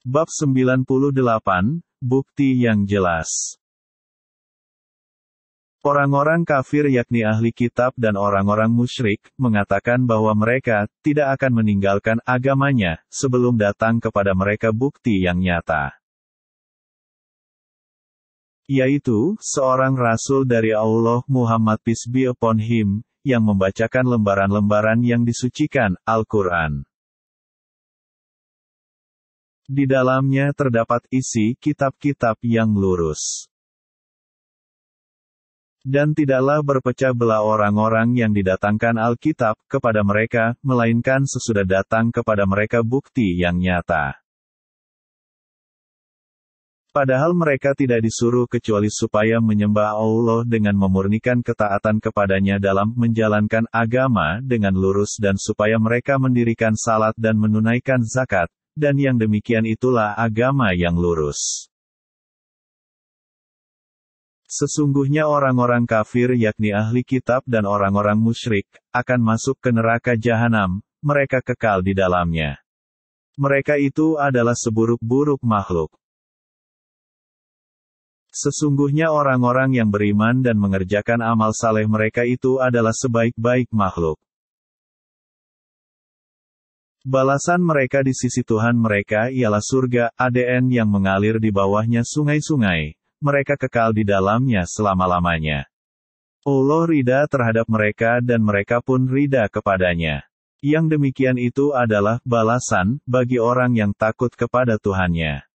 Bab 98, Bukti yang jelas. Orang-orang kafir yakni ahli kitab dan orang-orang musyrik, mengatakan bahwa mereka, tidak akan meninggalkan agamanya, sebelum datang kepada mereka bukti yang nyata. Yaitu, seorang rasul dari Allah Muhammad peace be upon him, yang membacakan lembaran-lembaran yang disucikan, Al-Quran. Di dalamnya terdapat isi kitab-kitab yang lurus. Dan tidaklah berpecah belah orang-orang yang didatangkan Alkitab kepada mereka, melainkan sesudah datang kepada mereka bukti yang nyata. Padahal mereka tidak disuruh kecuali supaya menyembah Allah dengan memurnikan ketaatan kepadanya dalam menjalankan agama dengan lurus dan supaya mereka mendirikan salat dan menunaikan zakat, dan yang demikian itulah agama yang lurus. Sesungguhnya orang-orang kafir yakni ahli kitab dan orang-orang musyrik, akan masuk ke neraka jahanam, mereka kekal di dalamnya. Mereka itu adalah seburuk-buruk makhluk. Sesungguhnya orang-orang yang beriman dan mengerjakan amal saleh mereka itu adalah sebaik-baik makhluk. Balasan mereka di sisi Tuhan mereka ialah surga, ADN yang mengalir di bawahnya sungai-sungai. Mereka kekal di dalamnya selama-lamanya. Allah oh rida terhadap mereka dan mereka pun rida kepadanya. Yang demikian itu adalah balasan bagi orang yang takut kepada Tuhannya.